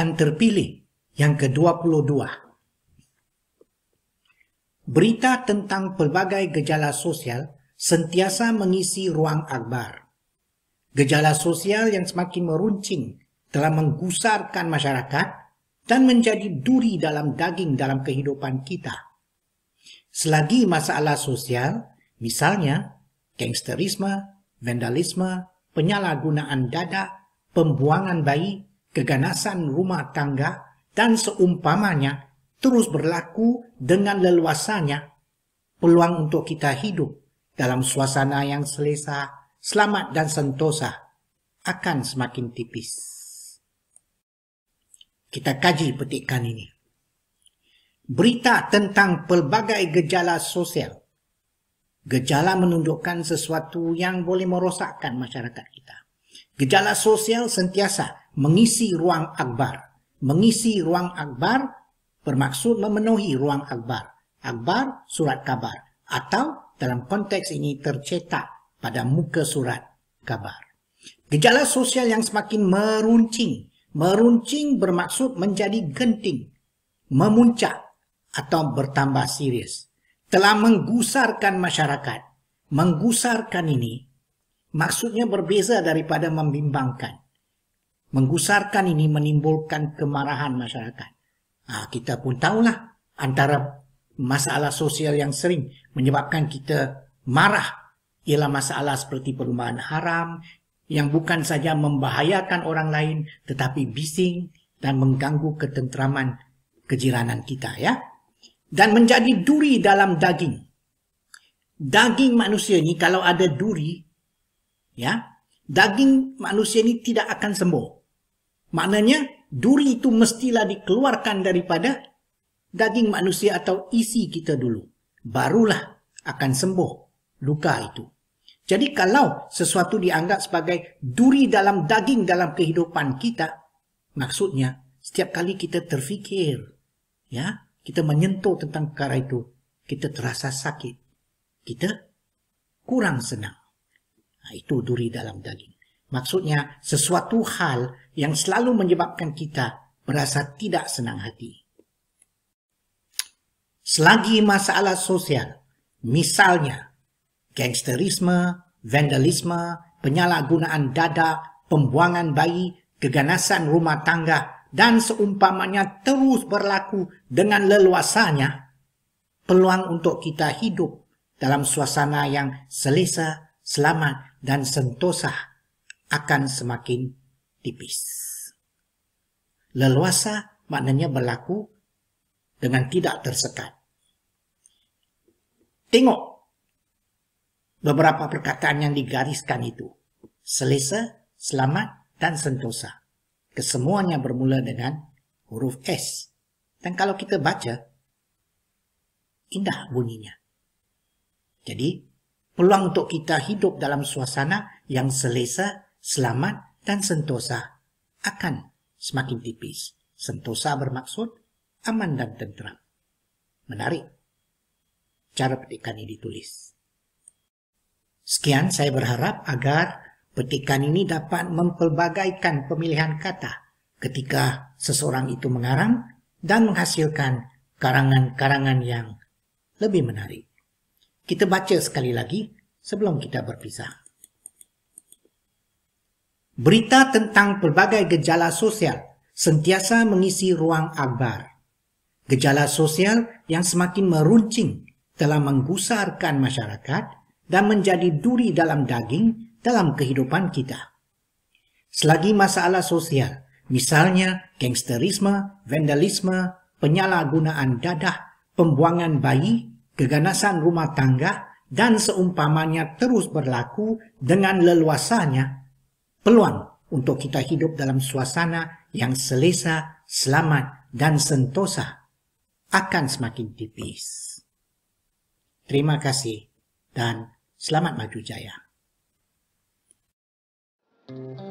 dan terpilih yang ke-22. Berita tentang pelbagai gejala sosial sentiasa mengisi ruang akbar. Gejala sosial yang semakin meruncing telah menggusarkan masyarakat dan menjadi duri dalam daging dalam kehidupan kita. Selagi masalah sosial, misalnya gangsterisme, vandalisme, penyalahgunaan dada, pembuangan bayi, keganasan rumah tangga dan seumpamanya terus berlaku dengan leluasanya peluang untuk kita hidup dalam suasana yang selesa, selamat dan sentosa akan semakin tipis. Kita kaji petikan ini. Berita tentang pelbagai gejala sosial. Gejala menunjukkan sesuatu yang boleh merosakkan masyarakat kita. Gejala sosial sentiasa mengisi ruang akbar. Mengisi ruang akbar bermaksud memenuhi ruang akbar. Akbar, surat kabar. Atau dalam konteks ini tercetak pada muka surat kabar. Gejala sosial yang semakin meruncing. Meruncing bermaksud menjadi genting. Memuncak atau bertambah serius. Telah menggusarkan masyarakat. Menggusarkan ini maksudnya berbeza daripada membimbangkan menggusarkan ini menimbulkan kemarahan masyarakat. Ah, kita pun tahulah antara masalah sosial yang sering menyebabkan kita marah ialah masalah seperti perumahan haram yang bukan saja membahayakan orang lain tetapi bising dan mengganggu ketenteraman kejiranan kita ya dan menjadi duri dalam daging daging manusia ni kalau ada duri ya daging manusia ni tidak akan sembuh Maknanya duri itu mestilah dikeluarkan daripada daging manusia atau isi kita dulu. Barulah akan sembuh luka itu. Jadi kalau sesuatu dianggap sebagai duri dalam daging dalam kehidupan kita, maksudnya setiap kali kita terfikir, ya, kita menyentuh tentang perkara itu, kita terasa sakit. Kita kurang senang. Nah, ha, itu duri dalam daging. Maksudnya sesuatu hal yang selalu menyebabkan kita berasa tidak senang hati. Selagi masalah sosial, misalnya gangsterisme, vandalisme, penyalahgunaan dada, pembuangan bayi, keganasan rumah tangga dan seumpamanya terus berlaku dengan leluasanya, peluang untuk kita hidup dalam suasana yang selesa, selamat dan sentosa akan semakin tipis. Leluasa maknanya berlaku dengan tidak tersekat. Tengok beberapa perkataan yang digariskan itu. Selesa, selamat, dan sentosa. Kesemuanya bermula dengan huruf S. Dan kalau kita baca, indah bunyinya. Jadi, peluang untuk kita hidup dalam suasana yang selesa, selamat dan sentosa akan semakin tipis. Sentosa bermaksud aman dan tenteram. Menarik cara petikan ini ditulis. Sekian saya berharap agar petikan ini dapat mempelbagaikan pemilihan kata ketika seseorang itu mengarang dan menghasilkan karangan-karangan yang lebih menarik. Kita baca sekali lagi sebelum kita berpisah. Berita tentang pelbagai gejala sosial sentiasa mengisi ruang akbar. Gejala sosial yang semakin meruncing telah menggusarkan masyarakat dan menjadi duri dalam daging dalam kehidupan kita. Selagi masalah sosial, misalnya gangsterisme, vandalisme, penyalahgunaan dadah, pembuangan bayi, keganasan rumah tangga, dan seumpamanya terus berlaku dengan leluasanya, peluang untuk kita hidup dalam suasana yang selesa, selamat dan sentosa akan semakin tipis. Terima kasih dan selamat maju jaya. thank you